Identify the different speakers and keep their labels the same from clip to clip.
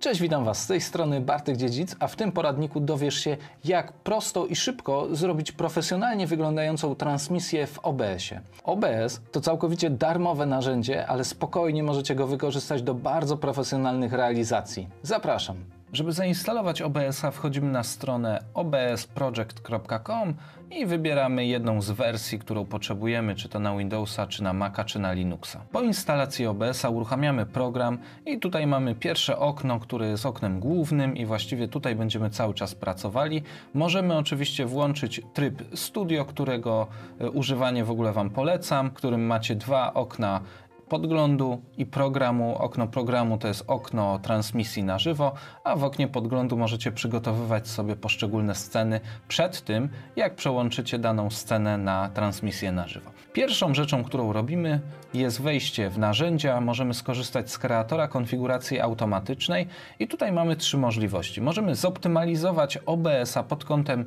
Speaker 1: Cześć, witam Was z tej strony Bartek Dziedzic, a w tym poradniku dowiesz się, jak prosto i szybko zrobić profesjonalnie wyglądającą transmisję w OBS-ie. OBS to całkowicie darmowe narzędzie, ale spokojnie możecie go wykorzystać do bardzo profesjonalnych realizacji. Zapraszam! Żeby zainstalować OBS-a wchodzimy na stronę obsproject.com i wybieramy jedną z wersji, którą potrzebujemy, czy to na Windowsa, czy na Maca, czy na Linuxa. Po instalacji OBS-a uruchamiamy program i tutaj mamy pierwsze okno, które jest oknem głównym i właściwie tutaj będziemy cały czas pracowali. Możemy oczywiście włączyć tryb studio, którego e, używanie w ogóle Wam polecam, w którym macie dwa okna podglądu i programu. Okno programu to jest okno transmisji na żywo, a w oknie podglądu możecie przygotowywać sobie poszczególne sceny przed tym, jak przełączycie daną scenę na transmisję na żywo. Pierwszą rzeczą, którą robimy, jest wejście w narzędzia. Możemy skorzystać z kreatora konfiguracji automatycznej i tutaj mamy trzy możliwości. Możemy zoptymalizować OBS-a pod kątem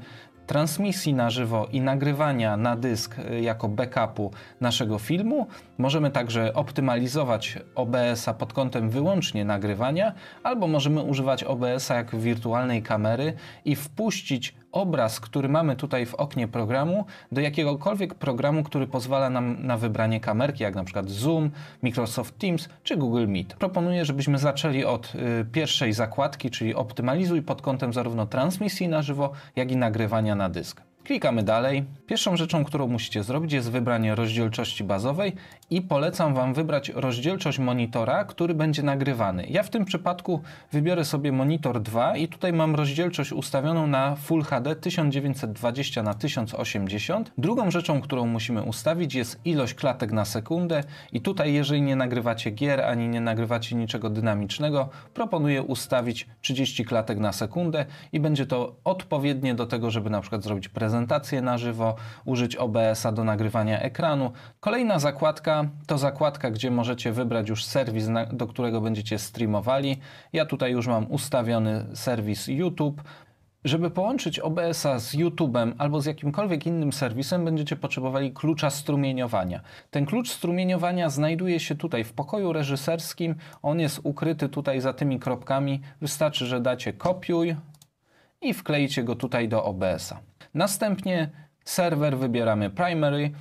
Speaker 1: transmisji na żywo i nagrywania na dysk y, jako backupu naszego filmu. Możemy także optymalizować OBS-a pod kątem wyłącznie nagrywania, albo możemy używać OBS-a jak wirtualnej kamery i wpuścić obraz, który mamy tutaj w oknie programu, do jakiegokolwiek programu, który pozwala nam na wybranie kamerki, jak na przykład Zoom, Microsoft Teams czy Google Meet. Proponuję, żebyśmy zaczęli od y, pierwszej zakładki, czyli optymalizuj pod kątem zarówno transmisji na żywo, jak i nagrywania na dysk. Klikamy dalej. Pierwszą rzeczą, którą musicie zrobić jest wybranie rozdzielczości bazowej i polecam Wam wybrać rozdzielczość monitora, który będzie nagrywany. Ja w tym przypadku wybiorę sobie monitor 2 i tutaj mam rozdzielczość ustawioną na Full HD 1920 na 1080. Drugą rzeczą, którą musimy ustawić jest ilość klatek na sekundę i tutaj jeżeli nie nagrywacie gier ani nie nagrywacie niczego dynamicznego, proponuję ustawić 30 klatek na sekundę i będzie to odpowiednie do tego, żeby na przykład zrobić prezentację prezentację na żywo, użyć OBS-a do nagrywania ekranu. Kolejna zakładka to zakładka, gdzie możecie wybrać już serwis, do którego będziecie streamowali. Ja tutaj już mam ustawiony serwis YouTube. Żeby połączyć OBS-a z YouTube'em albo z jakimkolwiek innym serwisem, będziecie potrzebowali klucza strumieniowania. Ten klucz strumieniowania znajduje się tutaj w pokoju reżyserskim. On jest ukryty tutaj za tymi kropkami. Wystarczy, że dacie kopiuj, i wkleicie go tutaj do OBS-a. Następnie serwer wybieramy primary,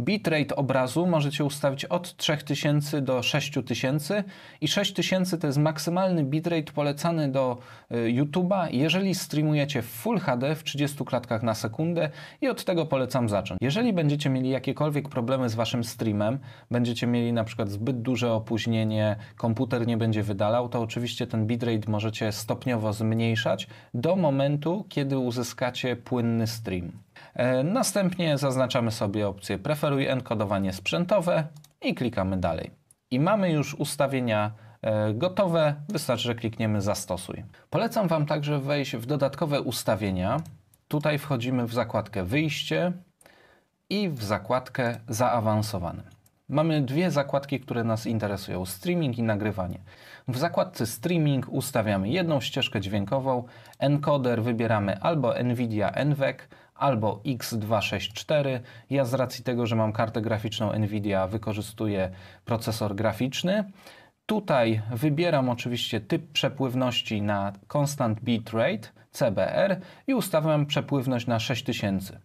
Speaker 1: Bitrate obrazu możecie ustawić od 3000 do 6000 i 6000 to jest maksymalny bitrate polecany do y, YouTube'a, jeżeli streamujecie w Full HD w 30 klatkach na sekundę i od tego polecam zacząć. Jeżeli będziecie mieli jakiekolwiek problemy z waszym streamem, będziecie mieli na przykład zbyt duże opóźnienie, komputer nie będzie wydalał, to oczywiście ten bitrate możecie stopniowo zmniejszać do momentu, kiedy uzyskacie płynny stream. E, następnie zaznaczamy sobie opcję preferuj enkodowanie sprzętowe i klikamy dalej. I mamy już ustawienia e, gotowe, wystarczy, że klikniemy zastosuj. Polecam Wam także wejść w dodatkowe ustawienia. Tutaj wchodzimy w zakładkę wyjście i w zakładkę zaawansowany. Mamy dwie zakładki, które nas interesują: streaming i nagrywanie. W zakładce streaming ustawiamy jedną ścieżkę dźwiękową, encoder wybieramy albo Nvidia NVEC, albo X264. Ja z racji tego, że mam kartę graficzną Nvidia, wykorzystuję procesor graficzny. Tutaj wybieram oczywiście typ przepływności na constant bitrate CBR i ustawiam przepływność na 6000.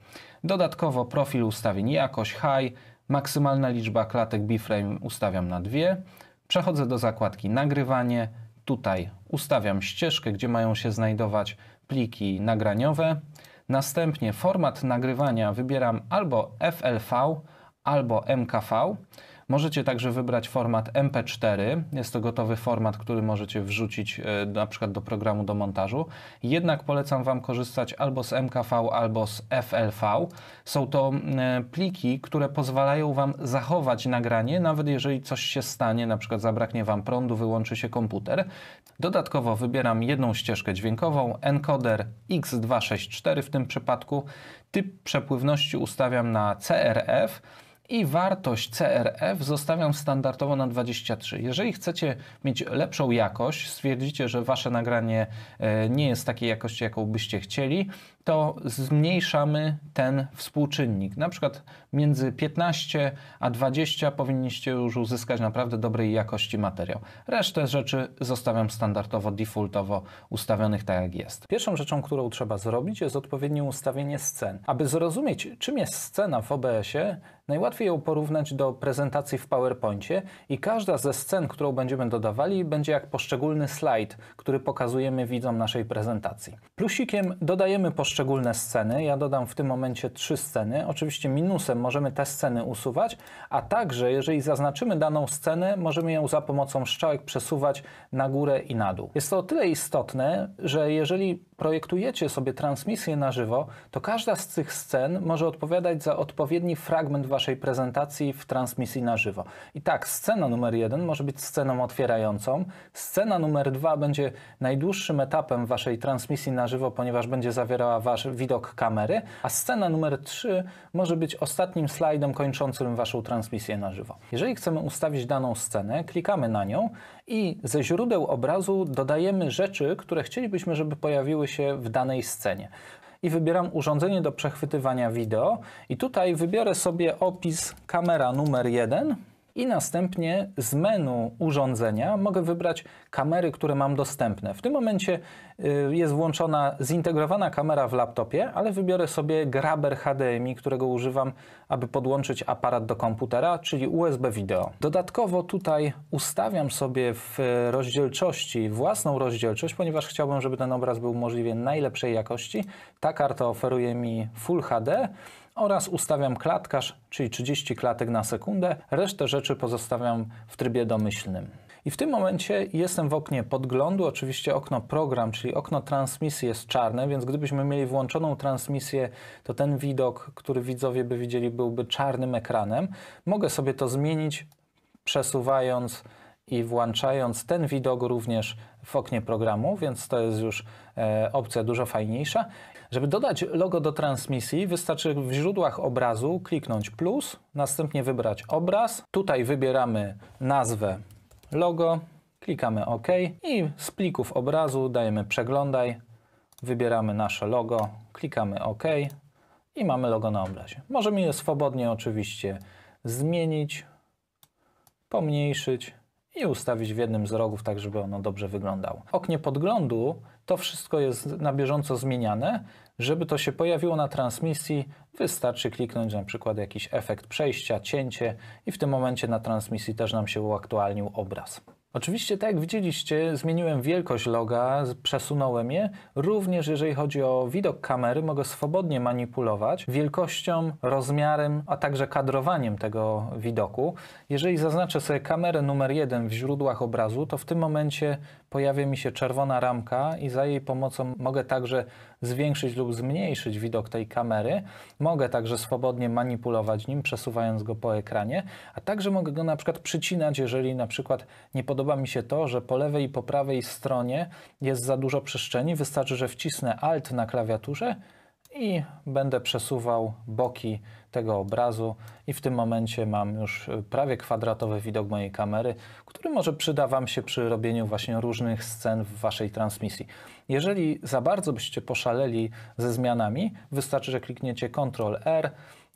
Speaker 1: Dodatkowo profil ustawień jakość high, maksymalna liczba klatek biframe ustawiam na 2. Przechodzę do zakładki nagrywanie. Tutaj ustawiam ścieżkę, gdzie mają się znajdować pliki nagraniowe. Następnie format nagrywania wybieram albo FLV, albo MKV. Możecie także wybrać format MP4. Jest to gotowy format, który możecie wrzucić e, na przykład do programu do montażu. Jednak polecam Wam korzystać albo z MKV, albo z FLV. Są to e, pliki, które pozwalają Wam zachować nagranie, nawet jeżeli coś się stanie, na przykład zabraknie Wam prądu, wyłączy się komputer. Dodatkowo wybieram jedną ścieżkę dźwiękową, encoder X264 w tym przypadku. Typ przepływności ustawiam na CRF i wartość CRF zostawiam standardowo na 23. Jeżeli chcecie mieć lepszą jakość, stwierdzicie, że wasze nagranie e, nie jest takiej jakości, jaką byście chcieli, to zmniejszamy ten współczynnik. Na przykład między 15 a 20 powinniście już uzyskać naprawdę dobrej jakości materiał. Resztę rzeczy zostawiam standardowo, defaultowo ustawionych tak jak jest. Pierwszą rzeczą, którą trzeba zrobić jest odpowiednie ustawienie scen. Aby zrozumieć czym jest scena w OBS-ie, najłatwiej ją porównać do prezentacji w PowerPoincie i każda ze scen, którą będziemy dodawali będzie jak poszczególny slajd, który pokazujemy widzom naszej prezentacji. Plusikiem dodajemy poszczególne poszczególne sceny. Ja dodam w tym momencie trzy sceny. Oczywiście minusem możemy te sceny usuwać, a także jeżeli zaznaczymy daną scenę, możemy ją za pomocą strzałek przesuwać na górę i na dół. Jest to o tyle istotne, że jeżeli projektujecie sobie transmisję na żywo, to każda z tych scen może odpowiadać za odpowiedni fragment waszej prezentacji w transmisji na żywo. I tak, scena numer jeden może być sceną otwierającą, scena numer dwa będzie najdłuższym etapem waszej transmisji na żywo, ponieważ będzie zawierała wasz widok kamery, a scena numer trzy może być ostatnim slajdem kończącym waszą transmisję na żywo. Jeżeli chcemy ustawić daną scenę, klikamy na nią i ze źródeł obrazu dodajemy rzeczy, które chcielibyśmy, żeby pojawiły się w danej scenie. I wybieram urządzenie do przechwytywania wideo i tutaj wybiorę sobie opis kamera numer 1 i następnie z menu urządzenia mogę wybrać kamery, które mam dostępne. W tym momencie y, jest włączona zintegrowana kamera w laptopie, ale wybiorę sobie graber HDMI, którego używam, aby podłączyć aparat do komputera, czyli USB wideo. Dodatkowo tutaj ustawiam sobie w rozdzielczości własną rozdzielczość, ponieważ chciałbym, żeby ten obraz był możliwie najlepszej jakości. Ta karta oferuje mi Full HD oraz ustawiam klatkarz, czyli 30 klatek na sekundę. Resztę rzeczy pozostawiam w trybie domyślnym. I w tym momencie jestem w oknie podglądu, oczywiście okno program, czyli okno transmisji jest czarne, więc gdybyśmy mieli włączoną transmisję, to ten widok, który widzowie by widzieli, byłby czarnym ekranem. Mogę sobie to zmienić, przesuwając i włączając ten widok również w oknie programu, więc to jest już e, opcja dużo fajniejsza. Żeby dodać logo do transmisji, wystarczy w źródłach obrazu kliknąć plus, następnie wybrać obraz. Tutaj wybieramy nazwę logo, klikamy OK i z plików obrazu dajemy przeglądaj, wybieramy nasze logo, klikamy OK i mamy logo na obrazie. Możemy je swobodnie oczywiście zmienić, pomniejszyć i ustawić w jednym z rogów, tak żeby ono dobrze wyglądało. Oknie podglądu to wszystko jest na bieżąco zmieniane. Żeby to się pojawiło na transmisji, wystarczy kliknąć na przykład jakiś efekt przejścia, cięcie i w tym momencie na transmisji też nam się uaktualnił obraz. Oczywiście, tak jak widzieliście, zmieniłem wielkość loga, przesunąłem je. Również jeżeli chodzi o widok kamery, mogę swobodnie manipulować wielkością, rozmiarem, a także kadrowaniem tego widoku. Jeżeli zaznaczę sobie kamerę numer 1 w źródłach obrazu, to w tym momencie pojawia mi się czerwona ramka i za jej pomocą mogę także zwiększyć lub zmniejszyć widok tej kamery. Mogę także swobodnie manipulować nim, przesuwając go po ekranie, a także mogę go na przykład przycinać, jeżeli na przykład nie podoba mi się to, że po lewej i po prawej stronie jest za dużo przestrzeni. Wystarczy, że wcisnę Alt na klawiaturze i będę przesuwał boki tego obrazu i w tym momencie mam już e, prawie kwadratowy widok mojej kamery, który może przyda Wam się przy robieniu właśnie różnych scen w Waszej transmisji. Jeżeli za bardzo byście poszaleli ze zmianami, wystarczy, że klikniecie Ctrl R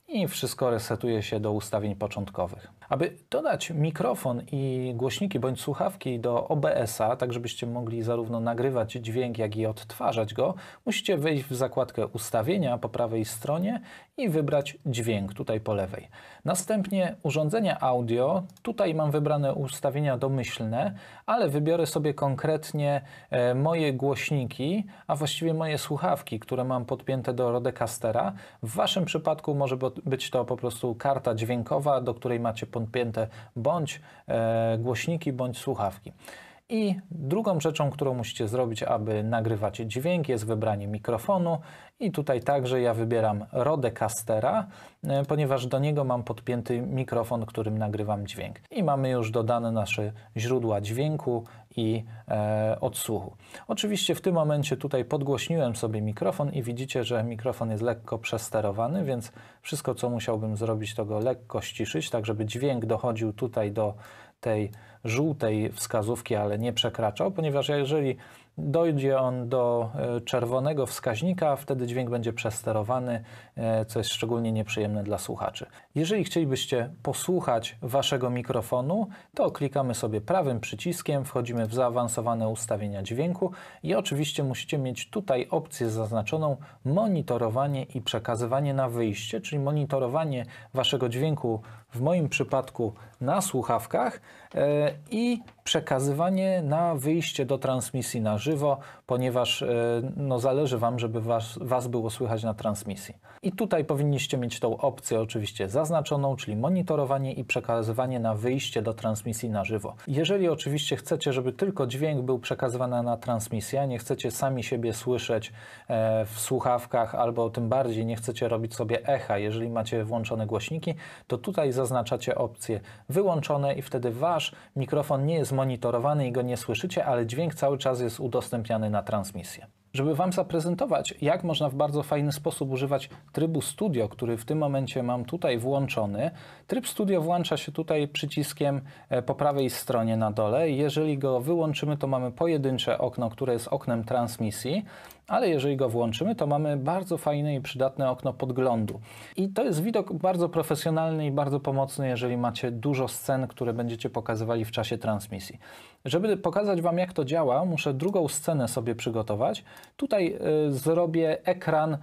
Speaker 1: i wszystko resetuje się do ustawień początkowych. Aby dodać mikrofon i głośniki bądź słuchawki do OBS-a, tak żebyście mogli zarówno nagrywać dźwięk, jak i odtwarzać go, musicie wejść w zakładkę ustawienia po prawej stronie i wybrać dźwięk tutaj po lewej. Następnie urządzenie audio, tutaj mam wybrane ustawienia domyślne, ale wybiorę sobie konkretnie e, moje głośniki, a właściwie moje słuchawki, które mam podpięte do Rodecastera. W Waszym przypadku może być to po prostu karta dźwiękowa, do której macie podpięte bądź e, głośniki, bądź słuchawki. I drugą rzeczą, którą musicie zrobić, aby nagrywać dźwięk, jest wybranie mikrofonu. I tutaj także ja wybieram Rodecastera, e, ponieważ do niego mam podpięty mikrofon, którym nagrywam dźwięk. I mamy już dodane nasze źródła dźwięku i e, odsłuchu. Oczywiście w tym momencie tutaj podgłośniłem sobie mikrofon i widzicie, że mikrofon jest lekko przesterowany, więc wszystko co musiałbym zrobić to go lekko ściszyć, tak żeby dźwięk dochodził tutaj do tej żółtej wskazówki, ale nie przekraczał, ponieważ jeżeli dojdzie on do e, czerwonego wskaźnika, wtedy dźwięk będzie przesterowany, e, co jest szczególnie nieprzyjemne dla słuchaczy. Jeżeli chcielibyście posłuchać waszego mikrofonu, to klikamy sobie prawym przyciskiem, wchodzimy w zaawansowane ustawienia dźwięku i oczywiście musicie mieć tutaj opcję zaznaczoną monitorowanie i przekazywanie na wyjście, czyli monitorowanie waszego dźwięku w moim przypadku na słuchawkach e, i przekazywanie na wyjście do transmisji na żywo, ponieważ e, no, zależy Wam, żeby was, was było słychać na transmisji. I tutaj powinniście mieć tą opcję oczywiście zaznaczoną zaznaczoną, czyli monitorowanie i przekazywanie na wyjście do transmisji na żywo. Jeżeli oczywiście chcecie, żeby tylko dźwięk był przekazywany na transmisję, nie chcecie sami siebie słyszeć e, w słuchawkach albo tym bardziej nie chcecie robić sobie echa, jeżeli macie włączone głośniki, to tutaj zaznaczacie opcję wyłączone i wtedy wasz mikrofon nie jest monitorowany i go nie słyszycie, ale dźwięk cały czas jest udostępniany na transmisję żeby Wam zaprezentować, jak można w bardzo fajny sposób używać trybu studio, który w tym momencie mam tutaj włączony. Tryb studio włącza się tutaj przyciskiem e, po prawej stronie na dole. Jeżeli go wyłączymy, to mamy pojedyncze okno, które jest oknem transmisji ale jeżeli go włączymy, to mamy bardzo fajne i przydatne okno podglądu. I to jest widok bardzo profesjonalny i bardzo pomocny, jeżeli macie dużo scen, które będziecie pokazywali w czasie transmisji. Żeby pokazać Wam, jak to działa, muszę drugą scenę sobie przygotować. Tutaj y, zrobię ekran y,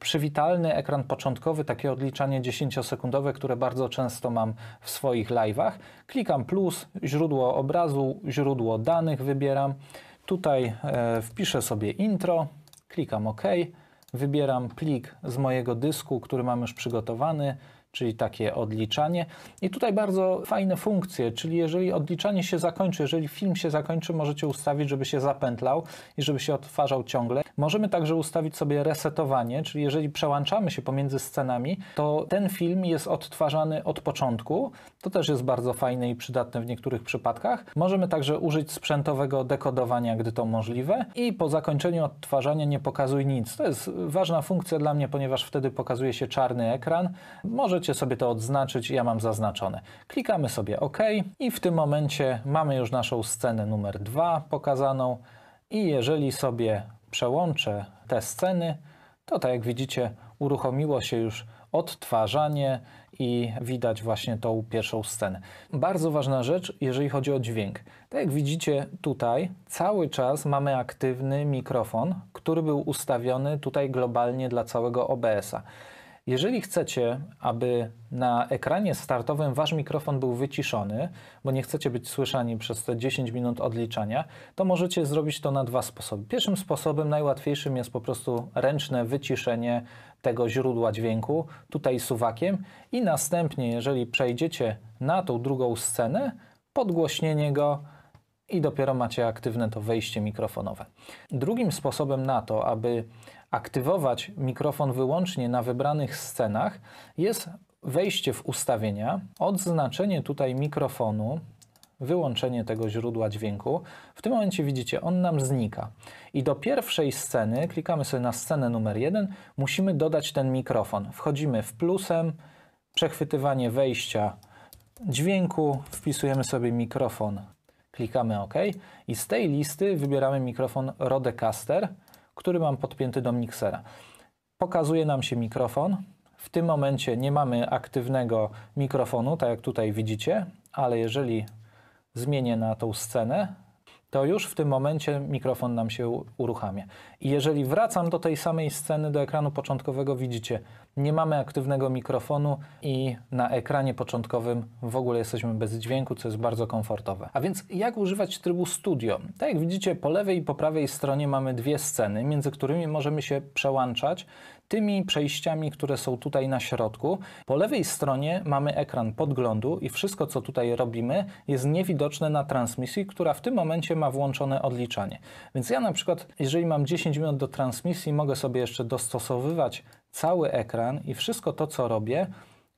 Speaker 1: przywitalny, ekran początkowy, takie odliczanie 10-sekundowe, które bardzo często mam w swoich live'ach. Klikam plus, źródło obrazu, źródło danych wybieram. Tutaj e, wpiszę sobie intro, klikam OK, wybieram plik z mojego dysku, który mam już przygotowany, czyli takie odliczanie. I tutaj bardzo fajne funkcje, czyli jeżeli odliczanie się zakończy, jeżeli film się zakończy, możecie ustawić, żeby się zapętlał i żeby się odtwarzał ciągle. Możemy także ustawić sobie resetowanie, czyli jeżeli przełączamy się pomiędzy scenami, to ten film jest odtwarzany od początku. To też jest bardzo fajne i przydatne w niektórych przypadkach. Możemy także użyć sprzętowego dekodowania, gdy to możliwe i po zakończeniu odtwarzania nie pokazuj nic. To jest ważna funkcja dla mnie, ponieważ wtedy pokazuje się czarny ekran. Może Możecie sobie to odznaczyć, ja mam zaznaczone. Klikamy sobie OK i w tym momencie mamy już naszą scenę numer 2 pokazaną i jeżeli sobie przełączę te sceny, to tak jak widzicie uruchomiło się już odtwarzanie i widać właśnie tą pierwszą scenę. Bardzo ważna rzecz, jeżeli chodzi o dźwięk. Tak jak widzicie tutaj, cały czas mamy aktywny mikrofon, który był ustawiony tutaj globalnie dla całego OBS-a. Jeżeli chcecie, aby na ekranie startowym wasz mikrofon był wyciszony, bo nie chcecie być słyszani przez te 10 minut odliczania, to możecie zrobić to na dwa sposoby. Pierwszym sposobem, najłatwiejszym jest po prostu ręczne wyciszenie tego źródła dźwięku, tutaj suwakiem, i następnie, jeżeli przejdziecie na tą drugą scenę, podgłośnienie go i dopiero macie aktywne to wejście mikrofonowe. Drugim sposobem na to, aby aktywować mikrofon wyłącznie na wybranych scenach, jest wejście w ustawienia, odznaczenie tutaj mikrofonu, wyłączenie tego źródła dźwięku. W tym momencie widzicie, on nam znika. I do pierwszej sceny, klikamy sobie na scenę numer 1, musimy dodać ten mikrofon. Wchodzimy w plusem, przechwytywanie wejścia dźwięku, wpisujemy sobie mikrofon, klikamy OK i z tej listy wybieramy mikrofon Rodecaster który mam podpięty do miksera. Pokazuje nam się mikrofon. W tym momencie nie mamy aktywnego mikrofonu, tak jak tutaj widzicie, ale jeżeli zmienię na tą scenę, to już w tym momencie mikrofon nam się uruchamia. I jeżeli wracam do tej samej sceny, do ekranu początkowego, widzicie, nie mamy aktywnego mikrofonu i na ekranie początkowym w ogóle jesteśmy bez dźwięku, co jest bardzo komfortowe. A więc jak używać trybu studio? Tak jak widzicie, po lewej i po prawej stronie mamy dwie sceny, między którymi możemy się przełączać tymi przejściami, które są tutaj na środku. Po lewej stronie mamy ekran podglądu i wszystko, co tutaj robimy, jest niewidoczne na transmisji, która w tym momencie ma włączone odliczanie. Więc ja na przykład, jeżeli mam 10 minut do transmisji, mogę sobie jeszcze dostosowywać cały ekran i wszystko to, co robię,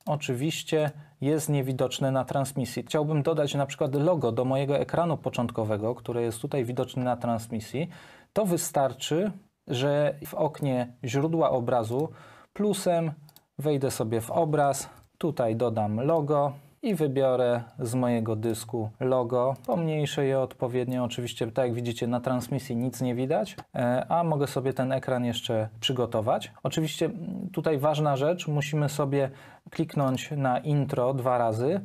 Speaker 1: oczywiście jest niewidoczne na transmisji. Chciałbym dodać na przykład logo do mojego ekranu początkowego, które jest tutaj widoczne na transmisji. To wystarczy że w oknie źródła obrazu plusem wejdę sobie w obraz, tutaj dodam logo i wybiorę z mojego dysku logo. pomniejsze je odpowiednio, oczywiście tak jak widzicie na transmisji nic nie widać, e, a mogę sobie ten ekran jeszcze przygotować. Oczywiście mm, tutaj ważna rzecz, musimy sobie kliknąć na intro dwa razy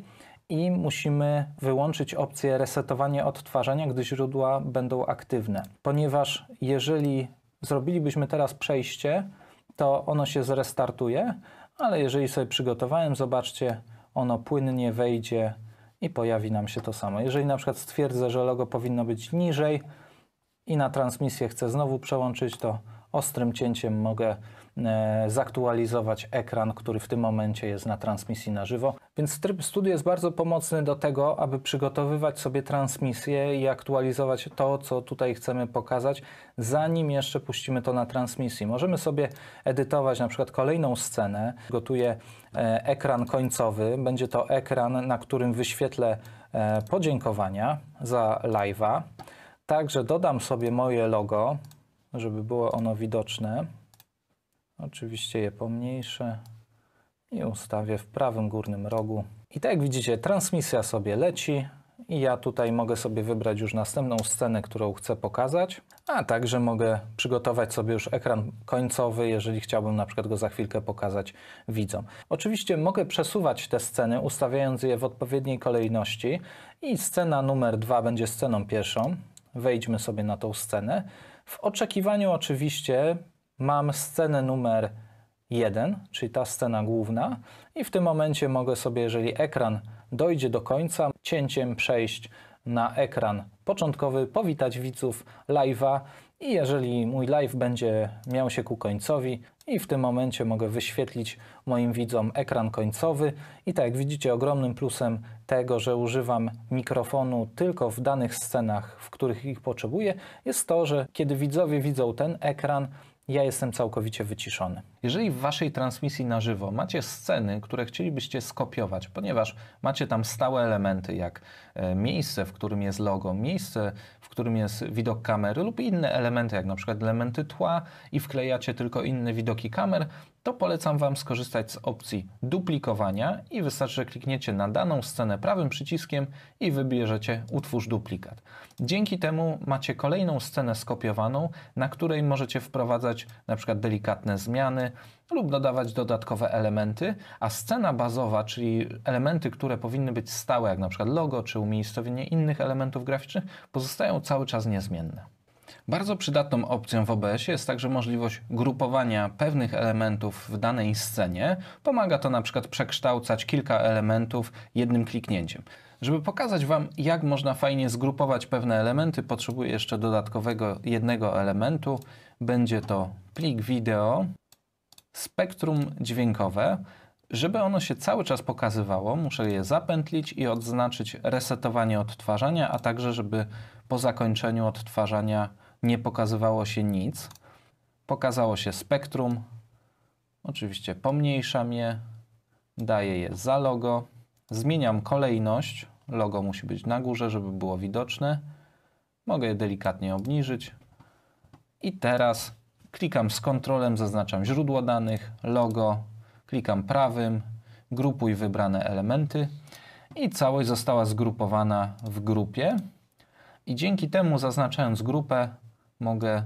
Speaker 1: i musimy wyłączyć opcję resetowanie odtwarzania, gdy źródła będą aktywne, ponieważ jeżeli zrobilibyśmy teraz przejście, to ono się zrestartuje, ale jeżeli sobie przygotowałem, zobaczcie, ono płynnie wejdzie i pojawi nam się to samo. Jeżeli na przykład stwierdzę, że logo powinno być niżej i na transmisję chcę znowu przełączyć, to ostrym cięciem mogę E, zaktualizować ekran, który w tym momencie jest na transmisji na żywo. Więc tryb studio jest bardzo pomocny do tego, aby przygotowywać sobie transmisję i aktualizować to, co tutaj chcemy pokazać, zanim jeszcze puścimy to na transmisji. Możemy sobie edytować na przykład kolejną scenę. Gotuję e, ekran końcowy. Będzie to ekran, na którym wyświetlę e, podziękowania za live'a. Także dodam sobie moje logo, żeby było ono widoczne. Oczywiście je pomniejszę i ustawię w prawym górnym rogu. I tak jak widzicie, transmisja sobie leci i ja tutaj mogę sobie wybrać już następną scenę, którą chcę pokazać, a także mogę przygotować sobie już ekran końcowy, jeżeli chciałbym na przykład go za chwilkę pokazać widzom. Oczywiście mogę przesuwać te sceny, ustawiając je w odpowiedniej kolejności i scena numer dwa będzie sceną pierwszą. Wejdźmy sobie na tą scenę. W oczekiwaniu oczywiście mam scenę numer 1, czyli ta scena główna i w tym momencie mogę sobie, jeżeli ekran dojdzie do końca, cięciem przejść na ekran początkowy, powitać widzów live'a i jeżeli mój live będzie miał się ku końcowi i w tym momencie mogę wyświetlić moim widzom ekran końcowy i tak jak widzicie ogromnym plusem tego, że używam mikrofonu tylko w danych scenach, w których ich potrzebuję, jest to, że kiedy widzowie widzą ten ekran, ja jestem całkowicie wyciszony. Jeżeli w waszej transmisji na żywo macie sceny, które chcielibyście skopiować, ponieważ macie tam stałe elementy, jak e, miejsce, w którym jest logo, miejsce, w którym jest widok kamery lub inne elementy, jak na przykład elementy tła i wklejacie tylko inne widoki kamer, to polecam wam skorzystać z opcji duplikowania i wystarczy, że klikniecie na daną scenę prawym przyciskiem i wybierzecie utwórz duplikat. Dzięki temu macie kolejną scenę skopiowaną, na której możecie wprowadzać na przykład delikatne zmiany, lub dodawać dodatkowe elementy, a scena bazowa, czyli elementy, które powinny być stałe, jak na przykład logo czy umiejscowienie innych elementów graficznych, pozostają cały czas niezmienne. Bardzo przydatną opcją w OBS jest także możliwość grupowania pewnych elementów w danej scenie. Pomaga to na przykład przekształcać kilka elementów jednym kliknięciem. Żeby pokazać Wam, jak można fajnie zgrupować pewne elementy, potrzebuję jeszcze dodatkowego jednego elementu. Będzie to plik wideo spektrum dźwiękowe. Żeby ono się cały czas pokazywało, muszę je zapętlić i odznaczyć resetowanie odtwarzania, a także żeby po zakończeniu odtwarzania nie pokazywało się nic. Pokazało się spektrum. Oczywiście pomniejszam je, daję je za logo. Zmieniam kolejność. Logo musi być na górze, żeby było widoczne. Mogę je delikatnie obniżyć. I teraz Klikam z kontrolem, zaznaczam źródło danych, logo, klikam prawym, grupuj wybrane elementy i całość została zgrupowana w grupie. I dzięki temu zaznaczając grupę mogę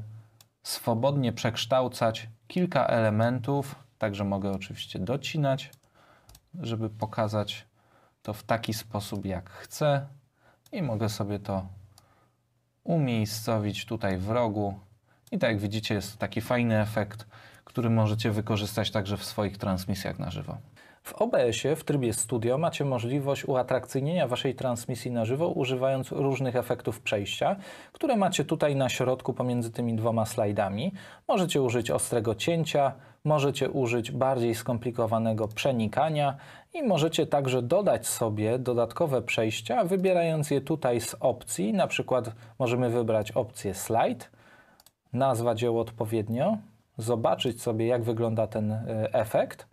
Speaker 1: swobodnie przekształcać kilka elementów, także mogę oczywiście docinać, żeby pokazać to w taki sposób jak chcę i mogę sobie to umiejscowić tutaj w rogu i tak jak widzicie, jest taki fajny efekt, który możecie wykorzystać także w swoich transmisjach na żywo. W OBS-ie w trybie studio macie możliwość uatrakcyjnienia Waszej transmisji na żywo, używając różnych efektów przejścia, które macie tutaj na środku pomiędzy tymi dwoma slajdami. Możecie użyć ostrego cięcia, możecie użyć bardziej skomplikowanego przenikania i możecie także dodać sobie dodatkowe przejścia, wybierając je tutaj z opcji. Na przykład możemy wybrać opcję slide nazwa dzieło odpowiednio, zobaczyć sobie, jak wygląda ten e, efekt.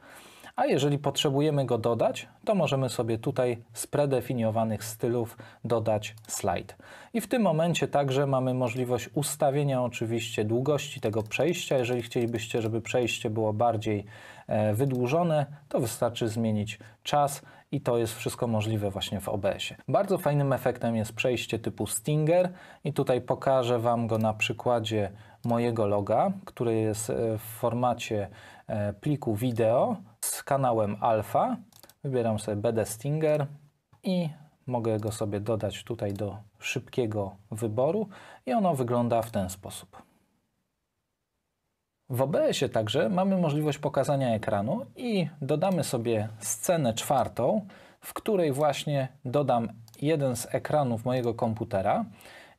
Speaker 1: A jeżeli potrzebujemy go dodać, to możemy sobie tutaj z predefiniowanych stylów dodać slajd. I w tym momencie także mamy możliwość ustawienia oczywiście długości tego przejścia. Jeżeli chcielibyście, żeby przejście było bardziej e, wydłużone, to wystarczy zmienić czas i to jest wszystko możliwe właśnie w OBS-ie. Bardzo fajnym efektem jest przejście typu Stinger i tutaj pokażę Wam go na przykładzie mojego loga, który jest e, w formacie e, pliku wideo z kanałem alfa. Wybieram sobie BD Stinger i mogę go sobie dodać tutaj do szybkiego wyboru i ono wygląda w ten sposób. W OBS-ie także mamy możliwość pokazania ekranu i dodamy sobie scenę czwartą, w której właśnie dodam jeden z ekranów mojego komputera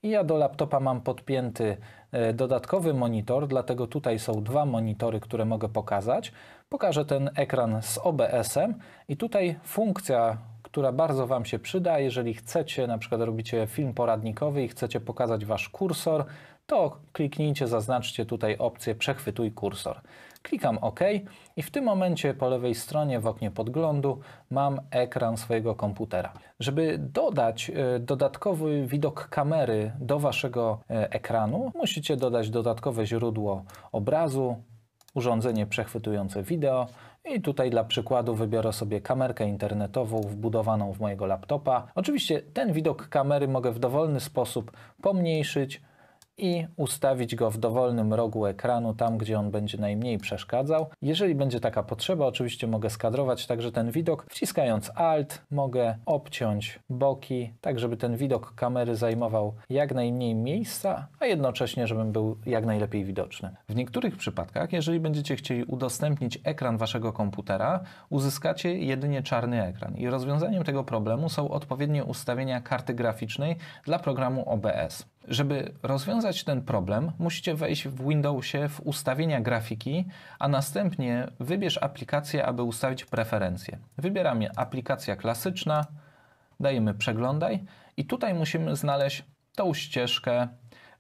Speaker 1: i ja do laptopa mam podpięty e, dodatkowy monitor, dlatego tutaj są dwa monitory, które mogę pokazać. Pokażę ten ekran z OBS-em i tutaj funkcja która bardzo Wam się przyda, jeżeli chcecie, na przykład robicie film poradnikowy i chcecie pokazać Wasz kursor, to kliknijcie, zaznaczcie tutaj opcję przechwytuj kursor. Klikam OK i w tym momencie po lewej stronie w oknie podglądu mam ekran swojego komputera. Żeby dodać e, dodatkowy widok kamery do waszego e, ekranu, musicie dodać dodatkowe źródło obrazu, urządzenie przechwytujące wideo i tutaj dla przykładu wybiorę sobie kamerkę internetową wbudowaną w mojego laptopa. Oczywiście ten widok kamery mogę w dowolny sposób pomniejszyć, i ustawić go w dowolnym rogu ekranu, tam gdzie on będzie najmniej przeszkadzał. Jeżeli będzie taka potrzeba, oczywiście mogę skadrować także ten widok. Wciskając Alt mogę obciąć boki, tak żeby ten widok kamery zajmował jak najmniej miejsca, a jednocześnie, żebym był jak najlepiej widoczny. W niektórych przypadkach, jeżeli będziecie chcieli udostępnić ekran waszego komputera, uzyskacie jedynie czarny ekran. I rozwiązaniem tego problemu są odpowiednie ustawienia karty graficznej dla programu OBS. Żeby rozwiązać ten problem, musicie wejść w Windowsie w ustawienia grafiki, a następnie wybierz aplikację, aby ustawić preferencje. Wybieramy aplikacja klasyczna, dajemy przeglądaj i tutaj musimy znaleźć tą ścieżkę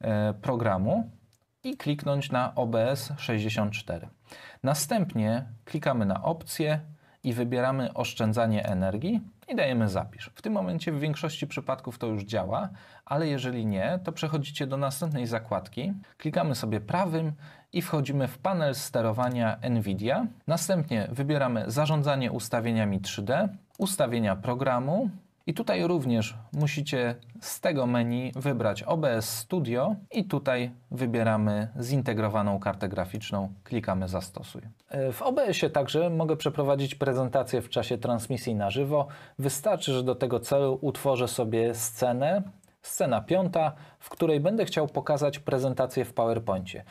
Speaker 1: e, programu i kliknąć na OBS 64. Następnie klikamy na opcję i wybieramy oszczędzanie energii i dajemy zapisz. W tym momencie w większości przypadków to już działa, ale jeżeli nie, to przechodzicie do następnej zakładki, klikamy sobie prawym i wchodzimy w panel sterowania NVIDIA. Następnie wybieramy zarządzanie ustawieniami 3D, ustawienia programu, i tutaj również musicie z tego menu wybrać OBS Studio i tutaj wybieramy zintegrowaną kartę graficzną, klikamy zastosuj. E, w OBS-ie także mogę przeprowadzić prezentację w czasie transmisji na żywo. Wystarczy, że do tego celu utworzę sobie scenę, scena piąta, w której będę chciał pokazać prezentację w PowerPoincie.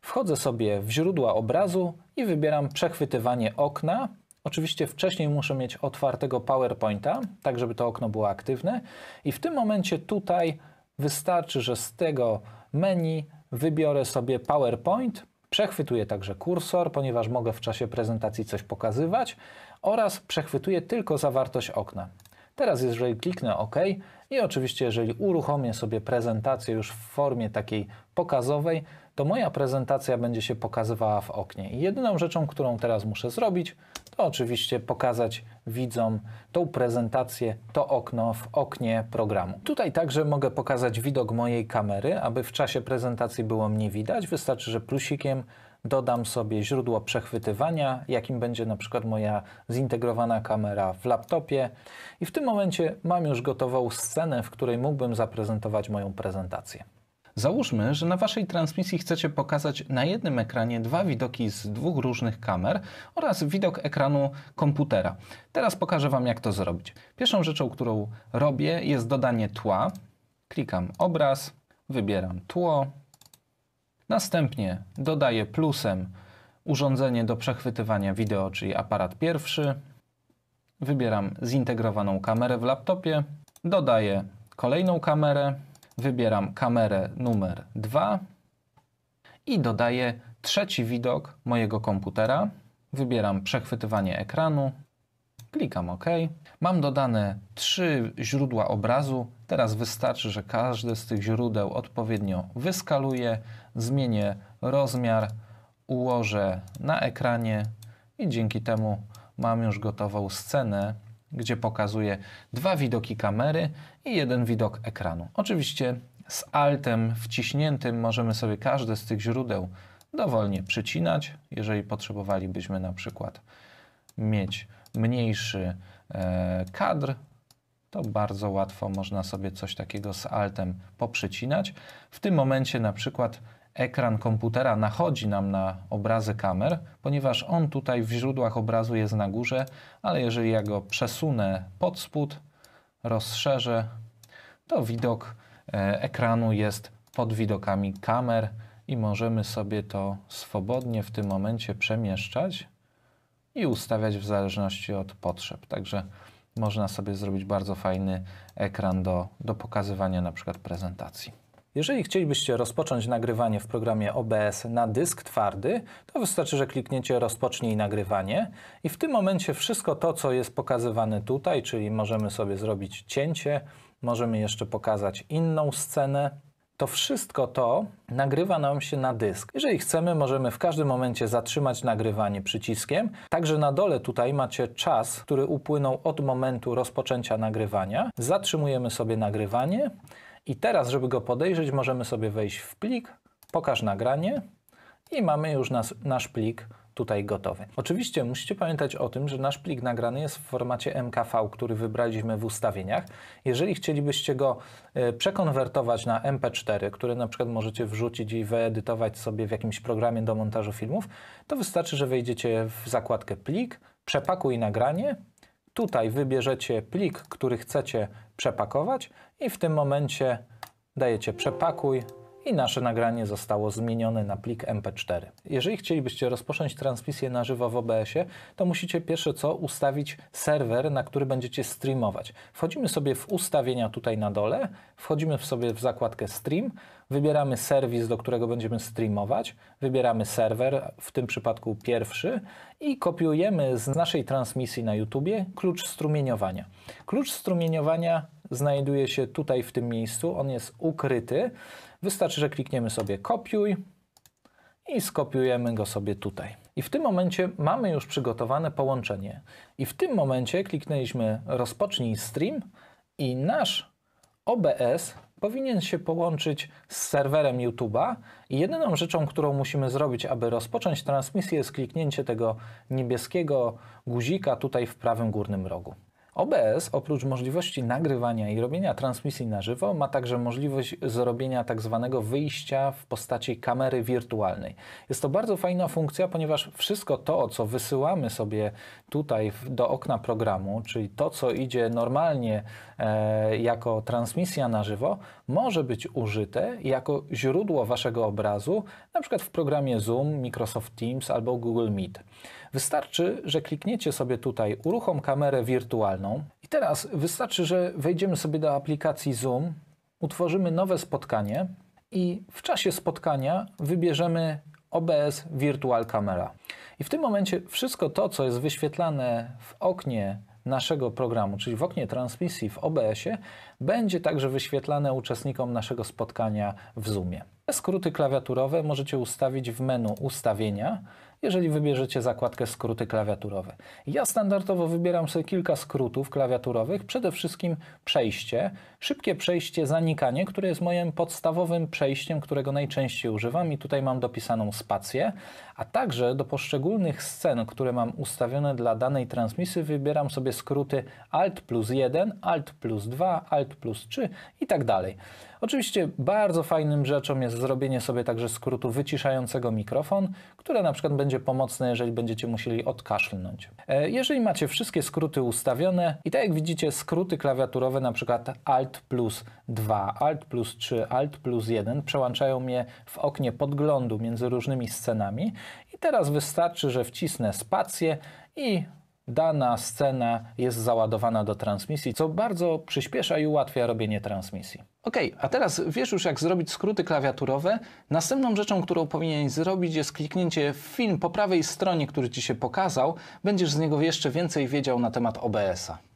Speaker 1: Wchodzę sobie w źródła obrazu i wybieram przechwytywanie okna Oczywiście wcześniej muszę mieć otwartego PowerPointa, tak żeby to okno było aktywne i w tym momencie tutaj wystarczy, że z tego menu wybiorę sobie PowerPoint, przechwytuję także kursor, ponieważ mogę w czasie prezentacji coś pokazywać oraz przechwytuję tylko zawartość okna. Teraz jeżeli kliknę OK i oczywiście jeżeli uruchomię sobie prezentację już w formie takiej pokazowej, to moja prezentacja będzie się pokazywała w oknie. I jedyną rzeczą, którą teraz muszę zrobić, to no, oczywiście pokazać widzom tą prezentację, to okno w oknie programu. Tutaj także mogę pokazać widok mojej kamery, aby w czasie prezentacji było mnie widać. Wystarczy, że plusikiem dodam sobie źródło przechwytywania, jakim będzie na przykład moja zintegrowana kamera w laptopie i w tym momencie mam już gotową scenę, w której mógłbym zaprezentować moją prezentację. Załóżmy, że na Waszej transmisji chcecie pokazać na jednym ekranie dwa widoki z dwóch różnych kamer oraz widok ekranu komputera. Teraz pokażę Wam, jak to zrobić. Pierwszą rzeczą, którą robię, jest dodanie tła. Klikam obraz, wybieram tło. Następnie dodaję plusem urządzenie do przechwytywania wideo, czyli aparat pierwszy. Wybieram zintegrowaną kamerę w laptopie. Dodaję kolejną kamerę wybieram kamerę numer 2 i dodaję trzeci widok mojego komputera. Wybieram przechwytywanie ekranu, klikam OK. Mam dodane trzy źródła obrazu. Teraz wystarczy, że każde z tych źródeł odpowiednio wyskaluję, zmienię rozmiar, ułożę na ekranie i dzięki temu mam już gotową scenę gdzie pokazuje dwa widoki kamery i jeden widok ekranu. Oczywiście z altem wciśniętym możemy sobie każde z tych źródeł dowolnie przycinać, jeżeli potrzebowalibyśmy na przykład mieć mniejszy e, kadr, to bardzo łatwo można sobie coś takiego z altem poprzycinać. W tym momencie na przykład ekran komputera nachodzi nam na obrazy kamer, ponieważ on tutaj w źródłach obrazu jest na górze, ale jeżeli ja go przesunę pod spód, rozszerzę, to widok e, ekranu jest pod widokami kamer i możemy sobie to swobodnie w tym momencie przemieszczać i ustawiać w zależności od potrzeb. Także można sobie zrobić bardzo fajny ekran do, do pokazywania na przykład prezentacji. Jeżeli chcielibyście rozpocząć nagrywanie w programie OBS na dysk twardy, to wystarczy, że klikniecie rozpocznij nagrywanie i w tym momencie wszystko to, co jest pokazywane tutaj, czyli możemy sobie zrobić cięcie, możemy jeszcze pokazać inną scenę, to wszystko to nagrywa nam się na dysk. Jeżeli chcemy, możemy w każdym momencie zatrzymać nagrywanie przyciskiem. Także na dole tutaj macie czas, który upłynął od momentu rozpoczęcia nagrywania. Zatrzymujemy sobie nagrywanie i teraz, żeby go podejrzeć, możemy sobie wejść w plik, pokaż nagranie i mamy już nas, nasz plik tutaj gotowy. Oczywiście musicie pamiętać o tym, że nasz plik nagrany jest w formacie MKV, który wybraliśmy w ustawieniach. Jeżeli chcielibyście go e, przekonwertować na MP4, który na przykład możecie wrzucić i wyedytować sobie w jakimś programie do montażu filmów, to wystarczy, że wejdziecie w zakładkę plik, przepakuj nagranie Tutaj wybierzecie plik, który chcecie przepakować i w tym momencie dajecie przepakuj i nasze nagranie zostało zmienione na plik MP4. Jeżeli chcielibyście rozpocząć transmisję na żywo w OBS-ie, to musicie pierwsze co ustawić serwer, na który będziecie streamować. Wchodzimy sobie w ustawienia tutaj na dole, wchodzimy sobie w zakładkę Stream, wybieramy serwis, do którego będziemy streamować, wybieramy serwer, w tym przypadku pierwszy i kopiujemy z naszej transmisji na YouTube klucz strumieniowania. Klucz strumieniowania znajduje się tutaj w tym miejscu, on jest ukryty. Wystarczy, że klikniemy sobie kopiuj i skopiujemy go sobie tutaj. I w tym momencie mamy już przygotowane połączenie. I w tym momencie kliknęliśmy rozpocznij stream i nasz OBS powinien się połączyć z serwerem YouTube'a i jedyną rzeczą, którą musimy zrobić, aby rozpocząć transmisję jest kliknięcie tego niebieskiego guzika tutaj w prawym górnym rogu. OBS oprócz możliwości nagrywania i robienia transmisji na żywo ma także możliwość zrobienia tak zwanego wyjścia w postaci kamery wirtualnej. Jest to bardzo fajna funkcja, ponieważ wszystko to, co wysyłamy sobie tutaj do okna programu, czyli to, co idzie normalnie e, jako transmisja na żywo, może być użyte jako źródło waszego obrazu, na przykład w programie Zoom, Microsoft Teams albo Google Meet. Wystarczy, że klikniecie sobie tutaj uruchom kamerę wirtualną i teraz wystarczy, że wejdziemy sobie do aplikacji Zoom, utworzymy nowe spotkanie i w czasie spotkania wybierzemy OBS Virtual Camera. I w tym momencie wszystko to, co jest wyświetlane w oknie naszego programu, czyli w oknie transmisji w OBS-ie, będzie także wyświetlane uczestnikom naszego spotkania w Zoomie. Te skróty klawiaturowe możecie ustawić w menu Ustawienia jeżeli wybierzecie zakładkę skróty klawiaturowe. Ja standardowo wybieram sobie kilka skrótów klawiaturowych, przede wszystkim przejście, szybkie przejście zanikanie, które jest moim podstawowym przejściem, którego najczęściej używam i tutaj mam dopisaną spację a także do poszczególnych scen, które mam ustawione dla danej transmisji, wybieram sobie skróty Alt plus 1, Alt plus 2, Alt plus 3 i tak dalej. Oczywiście bardzo fajnym rzeczą jest zrobienie sobie także skrótu wyciszającego mikrofon, które na przykład będzie pomocne, jeżeli będziecie musieli odkaszlnąć. E, jeżeli macie wszystkie skróty ustawione i tak jak widzicie skróty klawiaturowe na przykład Alt plus 2, Alt plus 3, Alt plus 1 przełączają mnie w oknie podglądu między różnymi scenami, i teraz wystarczy, że wcisnę spację i dana scena jest załadowana do transmisji, co bardzo przyspiesza i ułatwia robienie transmisji. Ok, a teraz wiesz już jak zrobić skróty klawiaturowe. Następną rzeczą, którą powinieneś zrobić jest kliknięcie w film po prawej stronie, który Ci się pokazał. Będziesz z niego jeszcze więcej wiedział na temat OBS-a.